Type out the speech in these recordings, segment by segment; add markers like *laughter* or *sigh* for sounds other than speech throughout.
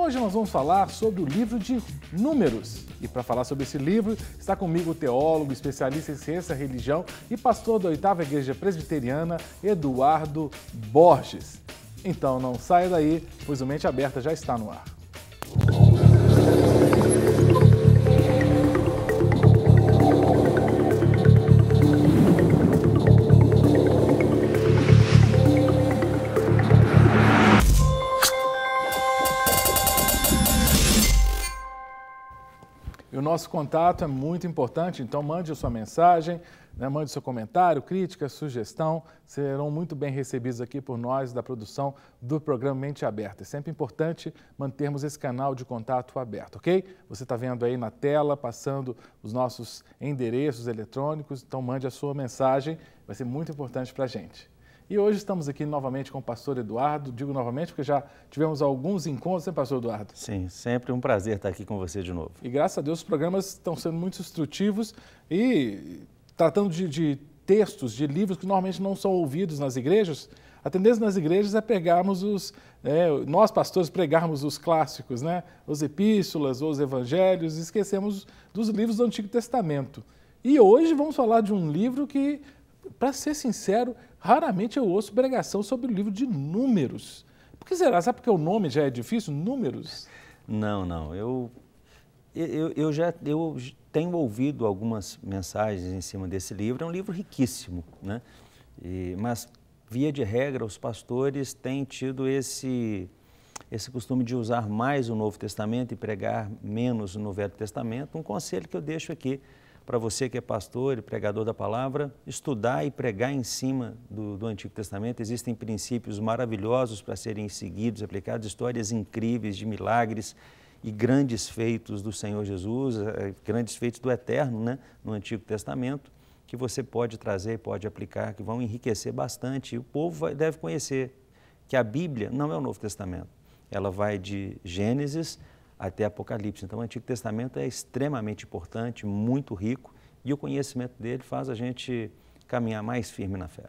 Hoje nós vamos falar sobre o livro de Números. E para falar sobre esse livro, está comigo o teólogo, especialista em ciência e religião e pastor da oitava igreja presbiteriana, Eduardo Borges. Então não saia daí, pois o Mente Aberta já está no ar. nosso contato é muito importante, então mande a sua mensagem, né, mande seu comentário, crítica, sugestão, serão muito bem recebidos aqui por nós da produção do programa Mente Aberta. É sempre importante mantermos esse canal de contato aberto, ok? Você está vendo aí na tela, passando os nossos endereços eletrônicos, então mande a sua mensagem, vai ser muito importante para a gente. E hoje estamos aqui novamente com o pastor Eduardo. Digo novamente porque já tivemos alguns encontros, né, pastor Eduardo? Sim, sempre um prazer estar aqui com você de novo. E graças a Deus os programas estão sendo muito instrutivos e tratando de, de textos, de livros que normalmente não são ouvidos nas igrejas. A tendência nas igrejas é pegarmos os, é, nós pastores pregarmos os clássicos, né? Os epístolas, os evangelhos, esquecemos dos livros do Antigo Testamento. E hoje vamos falar de um livro que, para ser sincero, Raramente eu ouço pregação sobre o livro de números. Por que será? Sabe porque o nome já é difícil? Números? Não, não. Eu, eu, eu já eu tenho ouvido algumas mensagens em cima desse livro. É um livro riquíssimo, né? E, mas, via de regra, os pastores têm tido esse, esse costume de usar mais o Novo Testamento e pregar menos no Velho Testamento. Um conselho que eu deixo aqui para você que é pastor e pregador da palavra, estudar e pregar em cima do, do Antigo Testamento. Existem princípios maravilhosos para serem seguidos, aplicados, histórias incríveis de milagres e grandes feitos do Senhor Jesus, eh, grandes feitos do Eterno né, no Antigo Testamento, que você pode trazer, pode aplicar, que vão enriquecer bastante. E o povo vai, deve conhecer que a Bíblia não é o Novo Testamento. Ela vai de Gênesis até Apocalipse. Então, o Antigo Testamento é extremamente importante, muito rico, e o conhecimento dele faz a gente caminhar mais firme na fé.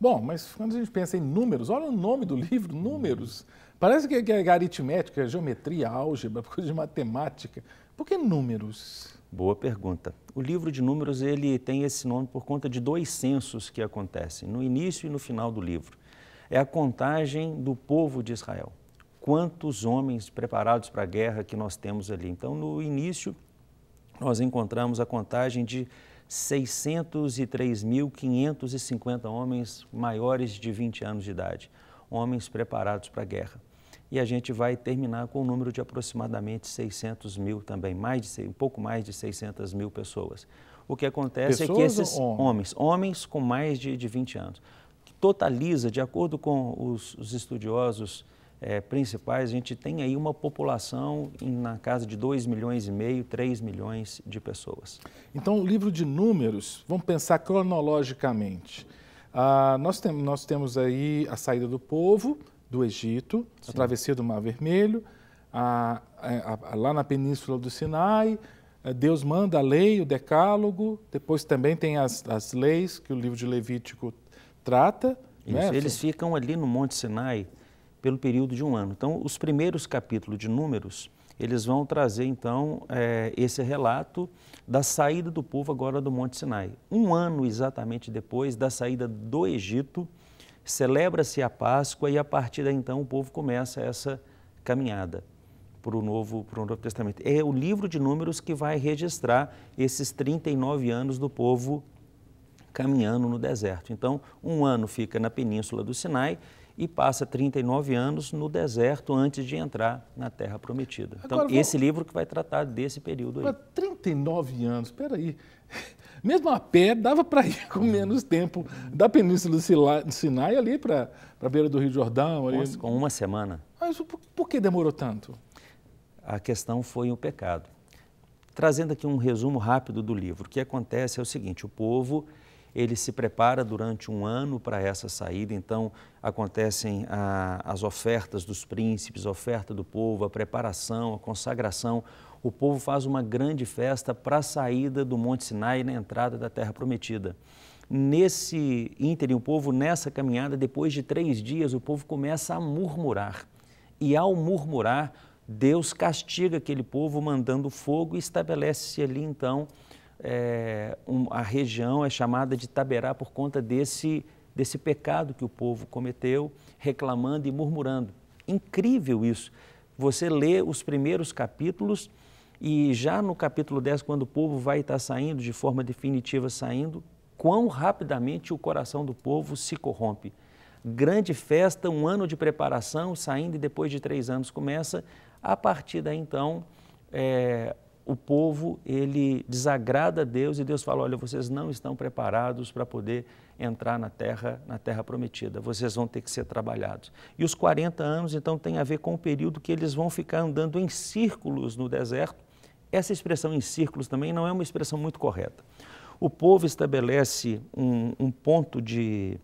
Bom, mas quando a gente pensa em números, olha o nome do livro, números. Parece que é aritmética, é geometria, álgebra, *laughs* coisa de matemática. Por que números? Boa pergunta. O livro de números ele tem esse nome por conta de dois censos que acontecem, no início e no final do livro. É a contagem do povo de Israel quantos homens preparados para a guerra que nós temos ali. Então, no início, nós encontramos a contagem de 603.550 homens maiores de 20 anos de idade, homens preparados para a guerra. E a gente vai terminar com um número de aproximadamente 600 mil também, mais de, um pouco mais de 600 mil pessoas. O que acontece pessoas é que esses homens? homens, homens com mais de, de 20 anos, totaliza, de acordo com os, os estudiosos é, principais, a gente tem aí uma população em, na casa de 2 milhões e meio, 3 milhões de pessoas. Então, o livro de números, vamos pensar cronologicamente. Ah, nós, tem, nós temos aí a saída do povo do Egito, Sim. a travessia do Mar Vermelho, a, a, a, lá na península do Sinai, eh, Deus manda a lei, o decálogo, depois também tem as, as leis que o livro de Levítico trata. Né? Isso, né? Eles ficam ali no Monte Sinai pelo período de um ano. Então, os primeiros capítulos de Números, eles vão trazer, então, é, esse relato da saída do povo agora do Monte Sinai. Um ano exatamente depois da saída do Egito, celebra-se a Páscoa e, a partir daí, então, o povo começa essa caminhada para o Novo, para o Novo Testamento. É o livro de Números que vai registrar esses 39 anos do povo caminhando no deserto. Então, um ano fica na península do Sinai e passa 39 anos no deserto antes de entrar na Terra Prometida. Então, Agora, então, vou... esse livro que vai tratar desse período aí. 39 anos, peraí. *laughs* Mesmo a pé, dava para ir com menos tempo da Península do Sinai ali para a beira do Rio Jordão. Ali. Com uma semana. Mas por, por que demorou tanto? A questão foi o pecado. Trazendo aqui um resumo rápido do livro. O que acontece é o seguinte, o povo ele se prepara durante um ano para essa saída, então acontecem a, ah, as ofertas dos príncipes, oferta do povo, a preparação, a consagração. O povo faz uma grande festa para a saída do Monte Sinai na entrada da Terra Prometida. Nesse ínterim, o povo, nessa caminhada, depois de três dias, o povo começa a murmurar. E ao murmurar, Deus castiga aquele povo mandando fogo e estabelece-se ali então é, um, a região é chamada de Taberá por conta desse, desse pecado que o povo cometeu, reclamando e murmurando. Incrível isso. Você lê os primeiros capítulos e já no capítulo 10, quando o povo vai estar saindo, de forma definitiva saindo, quão rapidamente o coração do povo se corrompe. Grande festa, um ano de preparação, saindo e depois de três anos começa. A partir daí, então, é, o povo ele desagrada a Deus e Deus fala: olha, vocês não estão preparados para poder entrar na terra, na terra prometida. Vocês vão ter que ser trabalhados. E os 40 anos então tem a ver com o período que eles vão ficar andando em círculos no deserto. Essa expressão em círculos também não é uma expressão muito correta. O povo estabelece um, um ponto de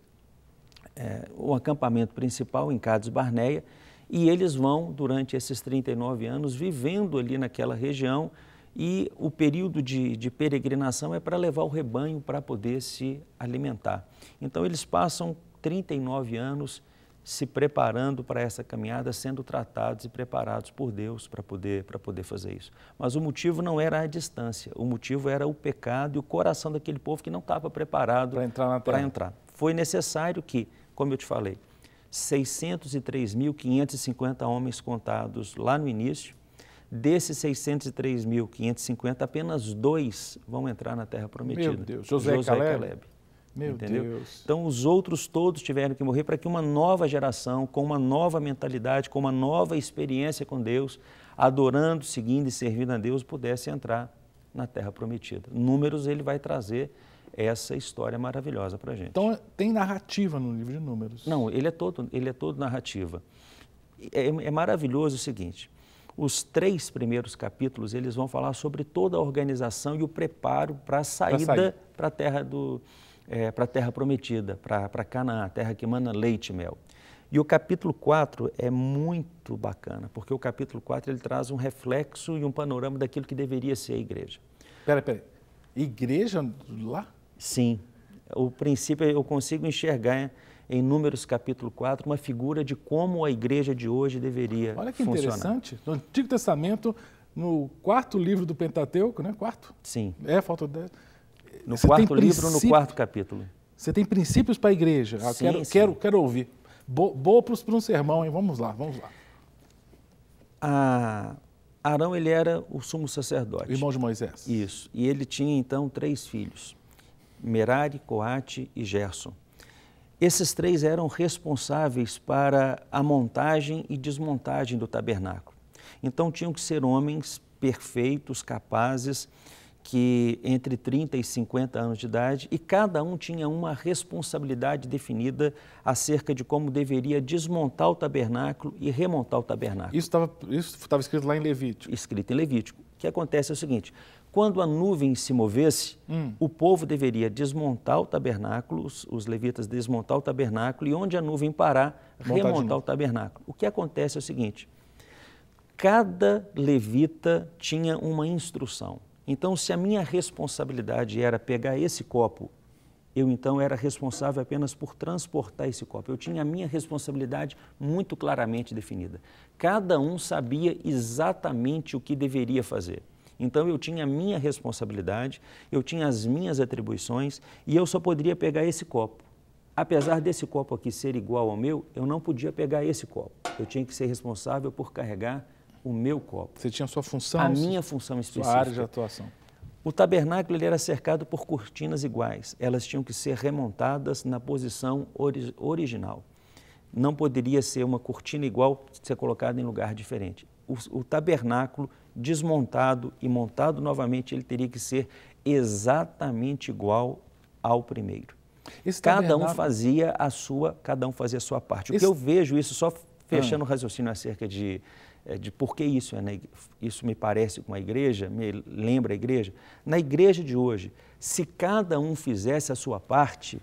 é, um acampamento principal em Cades Barneia e eles vão durante esses 39 anos vivendo ali naquela região e o período de, de peregrinação é para levar o rebanho para poder se alimentar. Então, eles passam 39 anos se preparando para essa caminhada, sendo tratados e preparados por Deus para poder, para poder fazer isso. Mas o motivo não era a distância, o motivo era o pecado e o coração daquele povo que não estava preparado para entrar, para entrar. Foi necessário que, como eu te falei, 603.550 homens contados lá no início, Desses 603.550, apenas dois vão entrar na Terra Prometida. Meu Deus, José, José Caleb. Caleb. Meu entendeu? Deus. Então os outros todos tiveram que morrer para que uma nova geração, com uma nova mentalidade, com uma nova experiência com Deus, adorando, seguindo e servindo a Deus, pudesse entrar na Terra Prometida. Números ele vai trazer essa história maravilhosa para a gente. Então tem narrativa no livro de Números? Não, ele é todo, ele é todo narrativa. É, é maravilhoso o seguinte: os três primeiros capítulos eles vão falar sobre toda a organização e o preparo para a saída para a terra do é, para a terra prometida, para Canaã, a terra que mana leite e mel. E o capítulo 4 é muito bacana, porque o capítulo 4 ele traz um reflexo e um panorama daquilo que deveria ser a igreja. Peraí, peraí. Igreja lá? Sim. O princípio eu consigo enxergar em Números capítulo 4, uma figura de como a igreja de hoje deveria funcionar. Olha que funcionar. interessante. No Antigo Testamento, no quarto livro do Pentateuco, né? Quarto? Sim. É, falta de. No você quarto livro, no quarto capítulo. Você tem princípios para a igreja. Ah, sim, quero, sim. quero, quero ouvir. boa para um sermão, hein? Vamos lá, vamos lá. A... Arão ele era o sumo sacerdote. Irmão de Moisés. Isso. E ele tinha então três filhos: Merari, Coate e Gerson. Esses três eram responsáveis para a montagem e desmontagem do tabernáculo. Então tinham que ser homens perfeitos, capazes, que entre 30 e 50 anos de idade, e cada um tinha uma responsabilidade definida acerca de como deveria desmontar o tabernáculo e remontar o tabernáculo. Isso estava isso escrito lá em Levítico? Escrito em Levítico. O que acontece é o seguinte: quando a nuvem se movesse, hum. o povo deveria desmontar o tabernáculo, os, os, levitas desmontar o tabernáculo e onde a nuvem parar, Montar remontar o tabernáculo. O que acontece é o seguinte: cada levita tinha uma instrução. Então, se a minha responsabilidade era pegar esse copo, eu então era responsável apenas por transportar esse copo. Eu tinha a minha responsabilidade muito claramente definida. Cada um sabia exatamente o que deveria fazer. Então eu tinha a minha responsabilidade, eu tinha as minhas atribuições e eu só poderia pegar esse copo. Apesar desse copo aqui ser igual ao meu, eu não podia pegar esse copo. Eu tinha que ser responsável por carregar o meu copo. Você tinha a sua função? A minha função específica. Sua área de atuação. O tabernáculo ele era cercado por cortinas iguais. Elas tinham que ser remontadas na posição ori original. Não poderia ser uma cortina igual ser colocada em lugar diferente o, o tabernáculo desmontado e montado novamente, ele teria que ser exatamente igual ao primeiro. Esse cada um fazia a sua, cada um fazia a sua parte. O Esse... que eu vejo isso só fechando ah. o ah. raciocínio acerca de eh, de por que isso é isso me parece com a igreja, me lembra a igreja. Na igreja de hoje, se cada um fizesse a sua parte,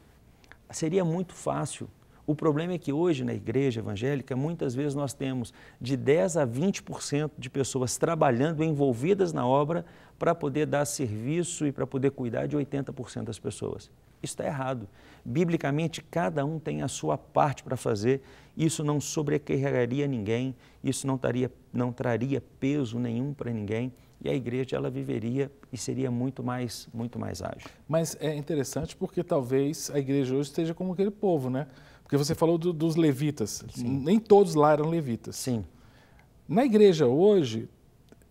seria muito fácil o problema é que hoje na igreja evangélica, muitas vezes nós temos de 10 a 20% de pessoas trabalhando, envolvidas na obra, para poder dar serviço e para poder cuidar de 80% das pessoas. Isso está errado. Biblicamente, cada um tem a sua parte para fazer. Isso não sobrecarregaria ninguém, isso não, taria, não traria peso nenhum para ninguém e a igreja ela viveria e seria muito mais muito mais ágil. Mas é interessante porque talvez a igreja hoje esteja como aquele povo, né? Porque você falou do, dos levitas. Sim. Nem todos lá eram levitas. Sim. Na igreja hoje,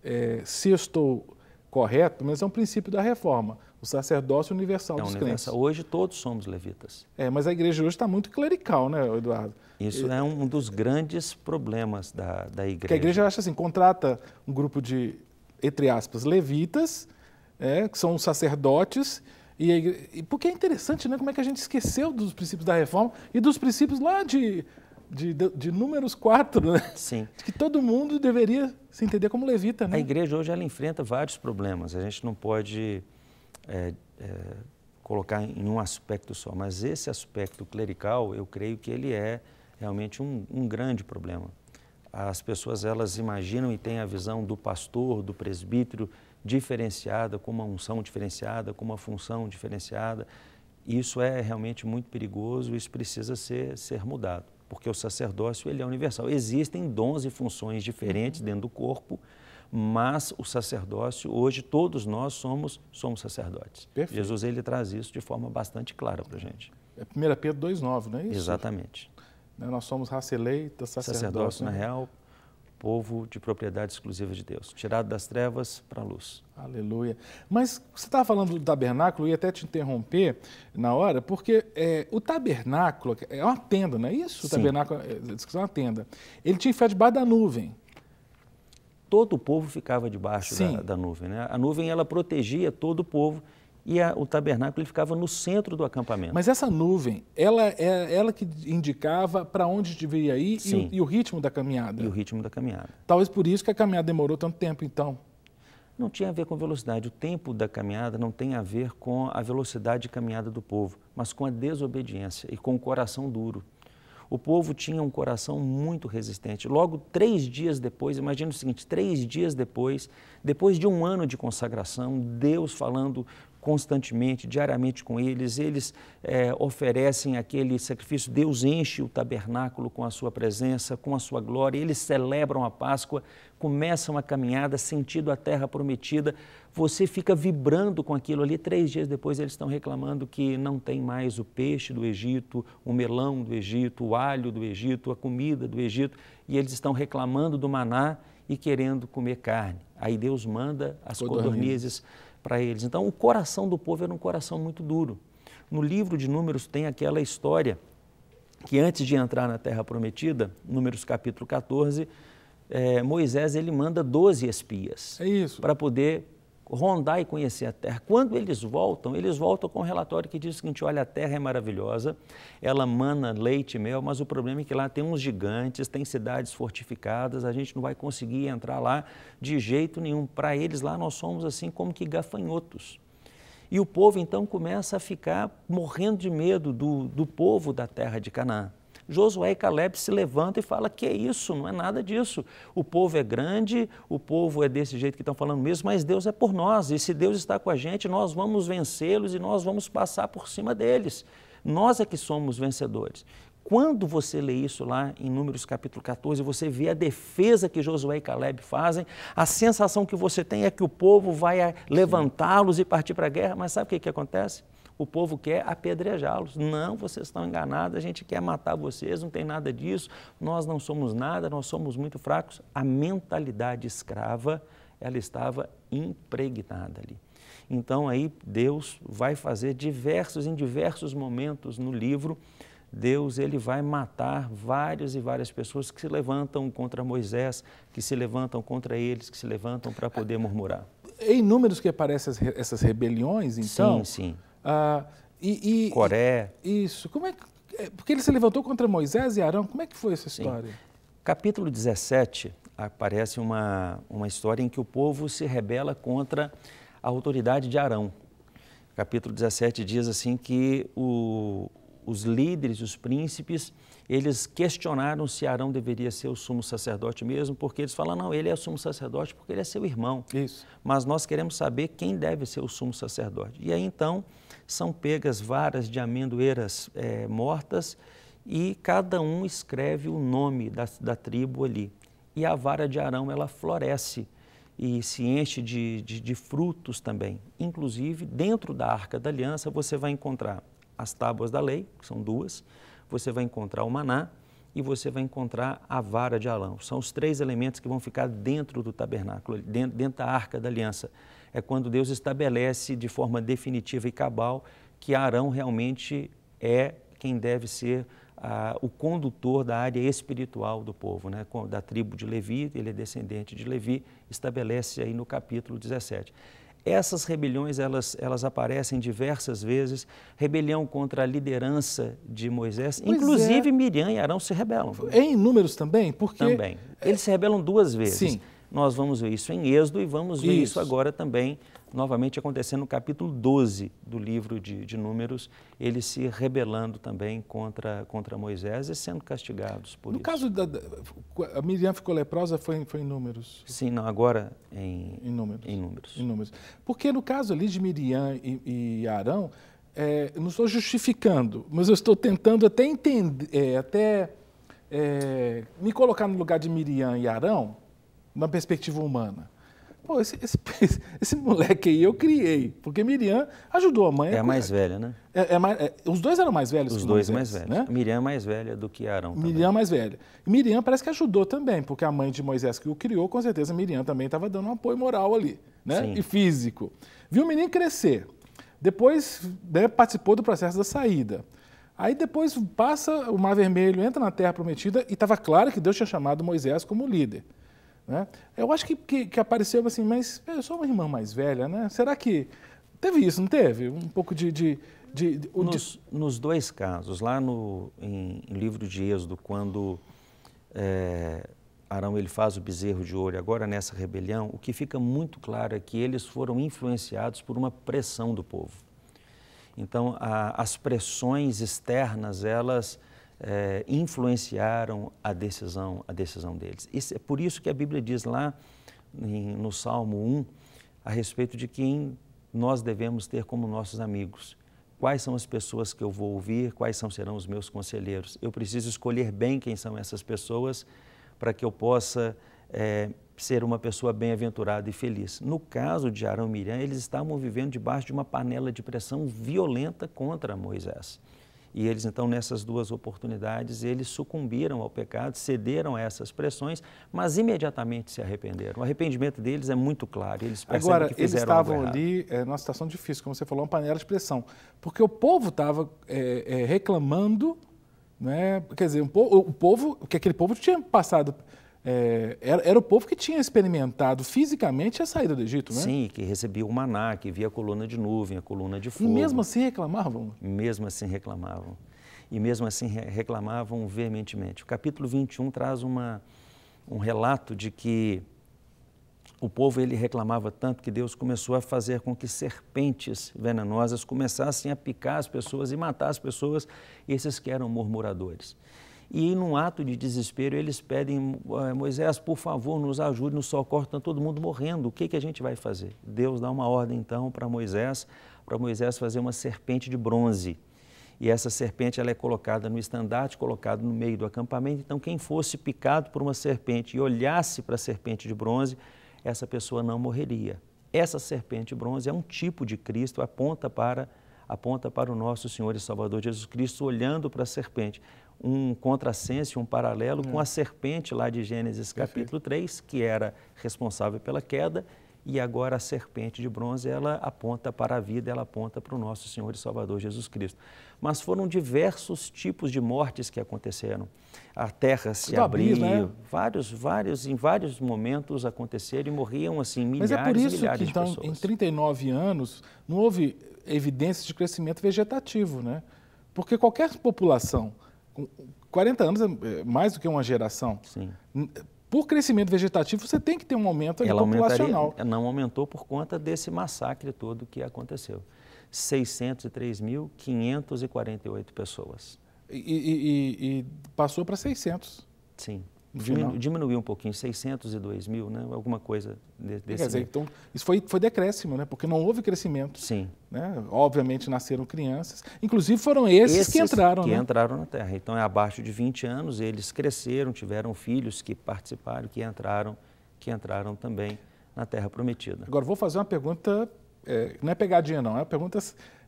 é, se eu estou correto, mas é um princípio da reforma, o sacerdócio universal é dos universal. crentes. Hoje todos somos levitas. É, mas a igreja hoje está muito clerical, né, Eduardo? Isso é, é um dos grandes problemas da, da igreja. Porque a igreja acha assim, contrata um grupo de, entre aspas, levitas, é, que são os sacerdotes, e, e, porque é interessante, né? Como é que a gente esqueceu dos princípios da reforma e dos princípios lá de, de, de, de números 4, né? Sim. *laughs* Que todo mundo deveria se entender como levita, né? A igreja hoje ela enfrenta vários problemas. A gente não pode é, é, colocar em um aspecto só, mas esse aspecto clerical, eu creio que ele é realmente um, um grande problema. As pessoas elas imaginam e têm a visão do pastor, do presbítero, diferenciada, com uma unção diferenciada, com uma função diferenciada. Isso é realmente muito perigoso, isso precisa ser, ser mudado, porque o sacerdócio ele é universal. Existem dons e funções diferentes dentro do corpo, mas o sacerdócio, hoje todos nós somos, somos sacerdotes. Perfeito. Jesus ele traz isso de forma bastante clara para a gente. É 1 Pedro 2,9, não é isso? Exatamente. Né, nós somos raça eleita, sacerdócio, sacerdócio na né? real, né? povo de propriedade exclusiva de Deus, tirado das trevas para a luz. Aleluia. Mas você estava falando do tabernáculo, e até te interromper na hora, porque é, o tabernáculo é uma tenda, não é isso? O Sim. tabernáculo é, é uma tenda. Ele tinha que ficar debaixo da nuvem. Todo o povo ficava debaixo da, da, nuvem. Né? A nuvem ela protegia todo o povo e a, o tabernáculo ele ficava no centro do acampamento. Mas essa nuvem, ela é ela que indicava para onde deveria ir e o, e o, ritmo da caminhada. E o ritmo da caminhada. Talvez por isso que a caminhada demorou tanto tempo, então. Não tinha a ver com velocidade. O tempo da caminhada não tem a ver com a velocidade de caminhada do povo, mas com a desobediência e com o coração duro. O povo tinha um coração muito resistente. Logo, três dias depois, imagina o seguinte: três dias depois, depois de um ano de consagração, Deus falando constantemente, diariamente com eles, eles é, oferecem aquele sacrifício. Deus enche o tabernáculo com a sua presença, com a sua glória, eles celebram a Páscoa, começam a caminhada, sentido a terra prometida. Você fica vibrando com aquilo ali. Três dias depois, eles estão reclamando que não tem mais o peixe do Egito, o melão do Egito, o alho do Egito, a comida do Egito, e eles estão reclamando do maná e querendo comer carne. Aí Deus manda as codornizes. codornizes para eles. Então, o coração do povo era um coração muito duro. No livro de Números tem aquela história que antes de entrar na Terra Prometida, Números capítulo 14, é, eh, Moisés ele manda 12 espias é para poder rondar e conhecer a terra. Quando eles voltam, eles voltam com um relatório que diz o seguinte: olha, a terra é maravilhosa, ela mana leite e mel, mas o problema é que lá tem uns gigantes, tem cidades fortificadas, a gente não vai conseguir entrar lá de jeito nenhum. Para eles lá nós somos assim como que gafanhotos. E o povo então começa a ficar morrendo de medo do, do povo da terra de Canaã. Josué e Caleb se levantam e falam: que é isso, não é nada disso. O povo é grande, o povo é desse jeito que estão falando mesmo, mas Deus é por nós. E se Deus está com a gente, nós vamos vencê-los e nós vamos passar por cima deles. Nós é que somos vencedores. Quando você lê isso lá em Números capítulo 14, você vê a defesa que Josué e Caleb fazem, a sensação que você tem é que o povo vai levantá-los e partir para a guerra, mas sabe o que, que acontece? o povo quer apedrejá-los. Não, vocês estão enganados, a gente quer matar vocês, não tem nada disso, nós não somos nada, nós somos muito fracos. A mentalidade escrava, ela estava impregnada ali. Então aí Deus vai fazer diversos, em diversos momentos no livro, Deus ele vai matar várias e várias pessoas que se levantam contra Moisés, que se levantam contra eles, que se levantam para poder murmurar. Em números que aparecem essas rebeliões, então? Sim, sim. Ah, e, e, Coré. Isso. Como é que, é, porque ele se levantou contra Moisés e Arão. Como é que foi essa história? Sim. Capítulo 17 aparece uma, uma história em que o povo se rebela contra a autoridade de Arão. Capítulo 17 diz assim que o, os líderes, os príncipes, eles questionaram se Arão deveria ser o sumo sacerdote mesmo, porque eles falam, não, ele é o sumo sacerdote porque ele é seu irmão. Isso. Mas nós queremos saber quem deve ser o sumo sacerdote. E aí então são pegas varas de amendoeiras é, mortas e cada um escreve o nome da, da tribo ali. E a vara de Arão ela floresce e se enche de, de, de, frutos também. Inclusive, dentro da Arca da Aliança, você vai encontrar as tábuas da lei, que são duas, você vai encontrar o maná e você vai encontrar a vara de Alão. São os três elementos que vão ficar dentro do tabernáculo, dentro, dentro da arca da aliança. É quando Deus estabelece de forma definitiva e cabal que Arão realmente é quem deve ser ah, o condutor da área espiritual do povo, né? da tribo de Levi, ele é descendente de Levi, estabelece aí no capítulo 17. Essas rebeliões elas, elas aparecem diversas vezes. Rebelião contra a liderança de Moisés. Pois Inclusive, é. Miriam e Arão se rebelam. Em números também? Porque... Também. Eles se rebelam duas vezes. Sim. Nós vamos ver isso em Êxodo e vamos ver isso, isso agora também, novamente acontecendo no capítulo 12 do livro de, de, Números, eles se rebelando também contra, contra Moisés e sendo castigados por no isso. No caso da, A Miriam ficou leprosa, foi, foi em Números? Sim, não, agora em, em, números. em Números. Em Números. Porque no caso ali de Miriam e, e Arão. É, não estou justificando, mas eu estou tentando até entender, é, até é, me colocar no lugar de Miriam e Arão, na perspectiva humana. Pô, esse, esse, *laughs* esse, moleque aí eu criei, porque Miriam ajudou a mãe. É a mais velha, né? É, é mais, é, os dois eram mais velhos. Os dois mais velhos. Né? Miriam é mais velha do que Arão. Miriam é mais velha. Miriam parece que ajudou também, porque a mãe de Moisés que o criou, com certeza Miriam também estava dando um apoio moral ali, né? Sim. E físico. Viu o menino crescer. Depois né, participou do processo da saída. Aí depois passa o Mar Vermelho, entra na Terra Prometida e estava claro que Deus tinha chamado Moisés como líder. Né? Eu acho que, que, que, apareceu assim, mas eu sou uma irmã mais velha, né? Será que teve isso, não teve? Um pouco de... de, de, de nos, nos, dois casos, lá no em, em livro de Êxodo, quando é, Arão ele faz o bezerro de ouro, agora nessa rebelião, o que fica muito claro é que eles foram influenciados por uma pressão do povo. Então, a, as pressões externas, elas é, influenciaram a decisão, a decisão deles. Isso, é por isso que a Bíblia diz lá em, no Salmo 1 a respeito de quem nós devemos ter como nossos amigos. Quais são as pessoas que eu vou ouvir? Quais são, serão os meus conselheiros? Eu preciso escolher bem quem são essas pessoas para que eu possa é, ser uma pessoa bem-aventurada e feliz. No caso de Arão e Miriam, eles estavam vivendo debaixo de uma panela de pressão violenta contra Moisés. E eles, então, nessas duas oportunidades, eles sucumbiram ao pecado, cederam a essas pressões, mas imediatamente se arrependeram. O arrependimento deles é muito claro. Eles percebem Agora, que fizeram eles estavam ali é, numa situação difícil, como você falou, uma panela de pressão. Porque o povo estava é, eh, é, eh, reclamando, né? quer dizer, um po o povo, que aquele povo tinha passado é, era, era, o povo que tinha experimentado fisicamente a saída do Egito, né? Sim, que recebia o maná, que via a coluna de nuvem, a coluna de fogo. E mesmo assim reclamavam? Mesmo assim reclamavam. E mesmo assim reclamavam veementemente. O capítulo 21 traz uma, um relato de que o povo ele reclamava tanto que Deus começou a fazer com que serpentes venenosas começassem a picar as pessoas e matar as pessoas, esses que eram murmuradores. E num ato de desespero, eles pedem, ah, Moisés, por favor, nos ajude, nos socorre, está todo mundo morrendo, o que, que a gente vai fazer? Deus dá uma ordem então para Moisés, para Moisés fazer uma serpente de bronze. E essa serpente ela é colocada no estandarte, colocada no meio do acampamento. Então, quem fosse picado por uma serpente e olhasse para a serpente de bronze, essa pessoa não morreria. Essa serpente de bronze é um tipo de Cristo, aponta para aponta para o nosso Senhor e Salvador Jesus Cristo, olhando para a serpente um contrassenso, um paralelo é. com a serpente lá de Gênesis capítulo 3, que era responsável pela queda, e agora a serpente de bronze, ela aponta para a vida, ela aponta para o nosso Senhor e Salvador Jesus Cristo. Mas foram diversos tipos de mortes que aconteceram. A terra se abriu, abrir, né? vários, vários, em vários momentos aconteceram e morriam assim milhares de Mas é por isso que, então, em 39 anos, não houve evidências de crescimento vegetativo, né? Porque qualquer população 40 anos é, é mais do que uma geração. Sim. Por crescimento vegetativo, você tem que ter um aumento Ela populacional. Não aumentou por conta desse massacre todo que aconteceu. 603.548 pessoas. E, e, e, e passou para 600. Sim. Diminu, diminuiu um pouquinho, 602 mil, né? alguma coisa de, desse Quer dizer, então, isso foi, foi decréscimo, né? porque não houve crescimento. Sim. Né? Obviamente nasceram crianças, inclusive foram esses, esses que entraram. Que né? entraram na Terra. Então, é abaixo de 20 anos, eles cresceram, tiveram filhos que participaram, que entraram, que entraram também na Terra Prometida. Agora, vou fazer uma pergunta, é, não é pegadinha não, é uma pergunta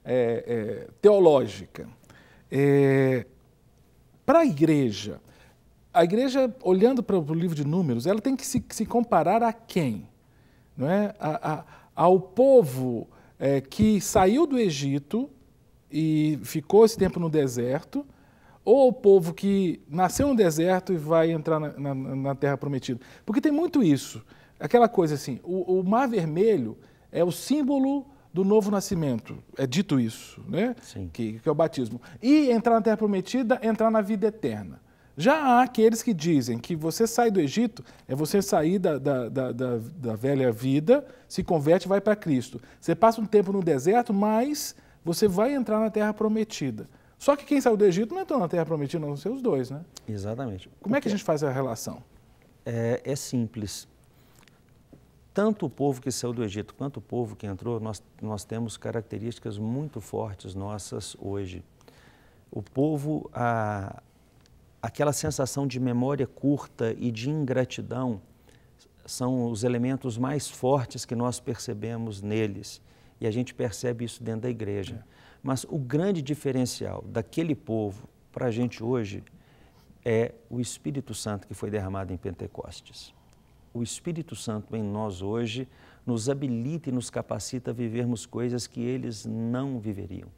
é, é, teológica. É, para a igreja, a igreja, olhando para o livro de Números, ela tem que se, se comparar a quem? Não é? A, a, ao povo é, que saiu do Egito e ficou esse tempo no deserto, ou ao povo que nasceu no deserto e vai entrar na, na, na terra prometida. Porque tem muito isso. Aquela coisa assim, o, o mar vermelho é o símbolo do novo nascimento. É dito isso, né? Que, que, é o batismo. E entrar na terra prometida, entrar na vida eterna. Já há aqueles que dizem que você sai do Egito é você sair da, da, da, da velha vida, se converte e vai para Cristo. Você passa um tempo no deserto, mas você vai entrar na terra prometida. Só que quem saiu do Egito não entrou na terra prometida, não são os dois, né? Exatamente. Como é que a gente faz a relação? É, é simples. Tanto o povo que saiu do Egito quanto o povo que entrou, nós, nós temos características muito fortes nossas hoje. O povo, a, aquela sensação de memória curta e de ingratidão são os elementos mais fortes que nós percebemos neles. E a gente percebe isso dentro da igreja. É. Mas o grande diferencial daquele povo para a gente hoje é o Espírito Santo que foi derramado em Pentecostes. O Espírito Santo em nós hoje nos habilita e nos capacita a vivermos coisas que eles não viveriam.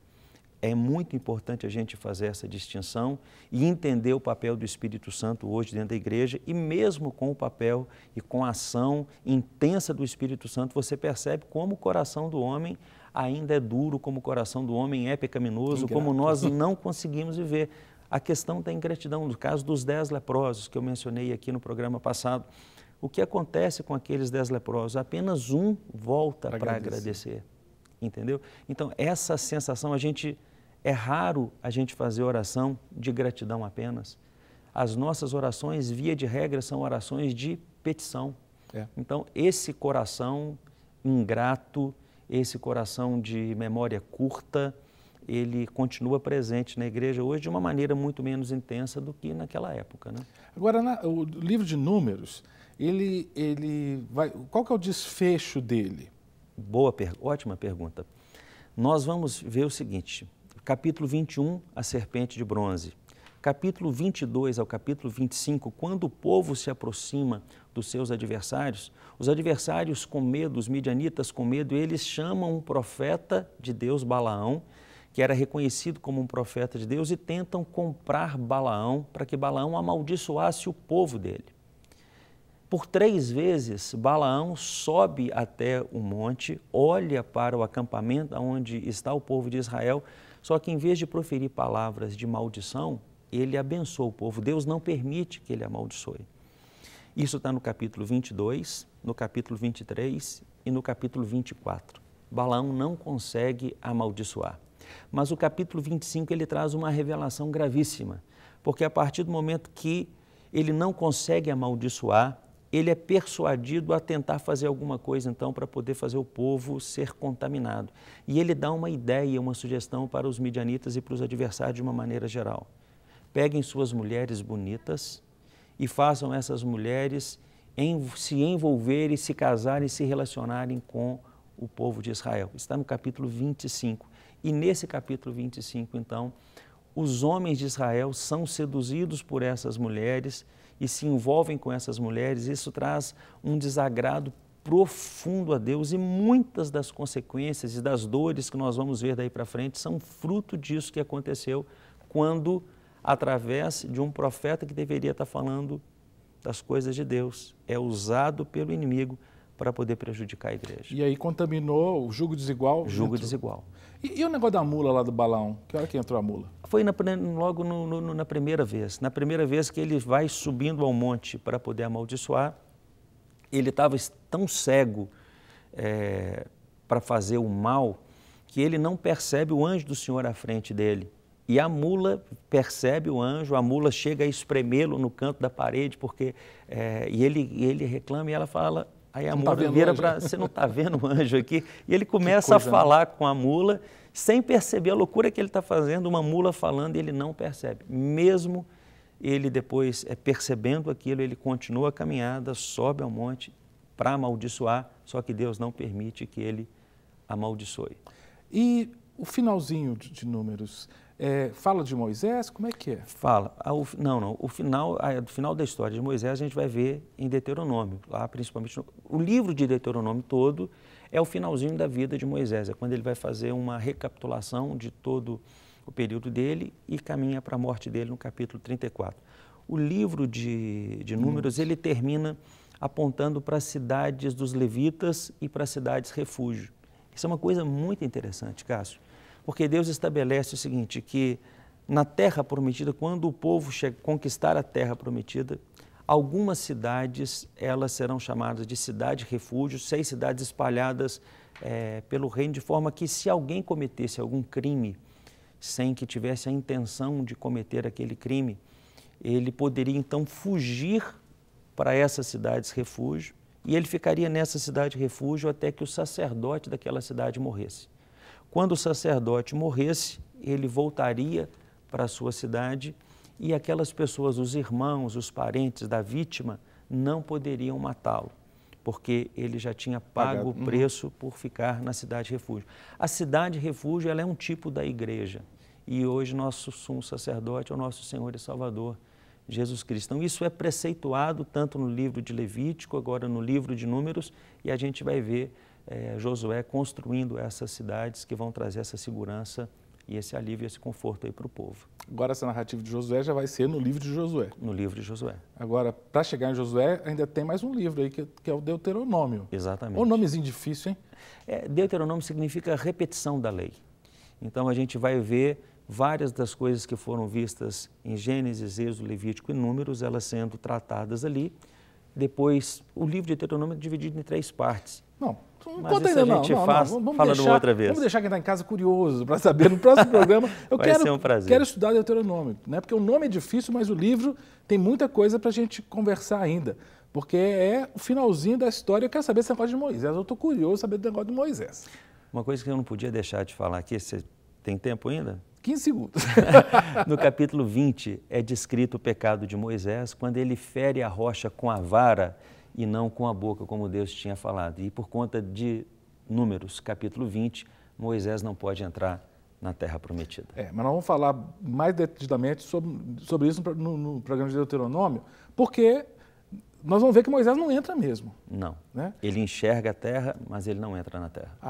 É muito importante a gente fazer essa distinção e entender o papel do Espírito Santo hoje dentro da igreja, e mesmo com o papel e com a ação intensa do Espírito Santo, você percebe como o coração do homem ainda é duro, como o coração do homem é pecaminoso, Ingrato. como nós *laughs* não conseguimos viver. A questão da ingratidão, no caso dos dez leprosos que eu mencionei aqui no programa passado. O que acontece com aqueles dez leprosos? Apenas um volta para agradecer. agradecer. Entendeu? Então, essa sensação a gente é raro a gente fazer oração de gratidão apenas. As nossas orações, via de regra, são orações de petição. É. Então, esse coração ingrato, esse coração de memória curta, ele continua presente na igreja hoje de uma maneira muito menos intensa do que naquela época. Né? Agora, na, o livro de Números, ele, ele vai, qual que é o desfecho dele? Boa, per, ótima pergunta. Nós vamos ver o seguinte: capítulo 21, a serpente de bronze. Capítulo 22 ao capítulo 25, quando o povo se aproxima dos seus adversários, os adversários com medo, os midianitas com medo, eles chamam um profeta de Deus, Balaão, que era reconhecido como um profeta de Deus, e tentam comprar Balaão para que Balaão amaldiçoasse o povo dele. Por três vezes, Balaão sobe até o monte, olha para o acampamento onde está o povo de Israel só que em vez de proferir palavras de maldição, ele abençoa o povo. Deus não permite que ele amaldiçoe. Isso está no capítulo 22, no capítulo 23 e no capítulo 24. Balaão não consegue amaldiçoar. Mas o capítulo 25 ele traz uma revelação gravíssima, porque a partir do momento que ele não consegue amaldiçoar, ele é persuadido a tentar fazer alguma coisa, então, para poder fazer o povo ser contaminado. E ele dá uma ideia, uma sugestão para os midianitas e para os adversários de uma maneira geral. Peguem suas mulheres bonitas e façam essas mulheres se envolverem, se casarem, se relacionarem com o povo de Israel. Está no capítulo 25. E nesse capítulo 25, então, os homens de Israel são seduzidos por essas mulheres e se envolvem com essas mulheres, isso traz um desagrado profundo a Deus e muitas das consequências e das dores que nós vamos ver daí para frente são fruto disso que aconteceu quando, através de um profeta que deveria estar tá falando das coisas de Deus, é usado pelo inimigo para poder prejudicar a igreja. E aí contaminou o jugo desigual? Jugo entrou. desigual. E, e, o negócio da mula lá do balão? Que hora que entrou a mula? Foi na, logo no, no, na primeira vez. Na primeira vez que ele vai subindo ao monte para poder amaldiçoar, ele estava tão cego é, para fazer o mal que ele não percebe o anjo do Senhor à frente dele. E a mula percebe o anjo, a mula chega a espremê-lo no canto da parede, porque é, e ele, ele reclama e ela fala: Aí a mula tá vira para. Você não está vendo o tá *laughs* anjo aqui? E ele começa coisa, a né? falar né? com a mula sem perceber a loucura que ele está fazendo, uma mula falando e ele não percebe. Mesmo ele depois é, percebendo aquilo, ele continua a caminhada, sobe ao monte para amaldiçoar, só que Deus não permite que ele amaldiçoe. E o finalzinho de, de números é, fala de Moisés, como é que é? Fala. Ah, não, não. O final, do final da história de Moisés a gente vai ver em Deuteronômio. Lá, principalmente, o livro de Deuteronômio todo é o finalzinho da vida de Moisés. É quando ele vai fazer uma recapitulação de todo o período dele e caminha para a morte dele no capítulo 34. O livro de, de hum. Números, hum. ele termina apontando para as cidades dos levitas e para as cidades refúgio. Isso é uma coisa muito interessante, Cássio porque Deus estabelece o seguinte, que na terra prometida, quando o povo chega, conquistar a terra prometida, algumas cidades elas serão chamadas de cidade refúgio, seis cidades espalhadas é, pelo reino, de forma que se alguém cometesse algum crime, sem que tivesse a intenção de cometer aquele crime, ele poderia então fugir para essas cidades refúgio e ele ficaria nessa cidade refúgio até que o sacerdote daquela cidade morresse. Quando o sacerdote morresse, ele voltaria para a sua cidade e aquelas pessoas, os irmãos, os parentes da vítima, não poderiam matá-lo, porque ele já tinha pago o uhum. preço por ficar na cidade refúgio. A cidade refúgio é um tipo da igreja e hoje nosso sumo sacerdote é o nosso Senhor e Salvador Jesus Cristo. Então isso é preceituado tanto no livro de Levítico, agora no livro de Números e a gente vai ver é, Josué construindo essas cidades que vão trazer essa segurança e esse alívio, esse conforto aí para o povo. Agora essa narrativa de Josué já vai ser no livro de Josué. No livro de Josué. Agora, para chegar em Josué, ainda tem mais um livro aí, que, que é o Deuteronômio. Exatamente. Um nomezinho difícil, hein? É, Deuteronômio significa repetição da lei. Então a gente vai ver várias das coisas que foram vistas em Gênesis, Êxodo, Levítico e Números, elas sendo tratadas ali. Depois, o livro de Deuteronômio é dividido em três partes. Não, não Mas conta ainda, não. não, faz, não. Vamos, falando deixar, outra vez. vamos deixar quem está em casa curioso para saber no próximo *laughs* programa. Eu quero, um quero estudar Deuteronômio, né? porque o nome é difícil, mas o livro tem muita coisa para a gente conversar ainda. Porque é o finalzinho da história. Eu quero saber esse negócio de Moisés. Eu estou curioso saber do negócio de Moisés. Uma coisa que eu não podia deixar de falar aqui, você tem tempo ainda? 15 segundos. *laughs* no capítulo 20 é descrito o pecado de Moisés quando ele fere a rocha com a vara e não com a boca, como Deus tinha falado. E por conta de Números, capítulo 20, Moisés não pode entrar na Terra Prometida. É, mas nós vamos falar mais detidamente sobre, sobre isso no, no, programa de Deuteronômio, porque nós vamos ver que Moisés não entra mesmo. Não. Né? Ele enxerga a Terra, mas ele não entra na Terra.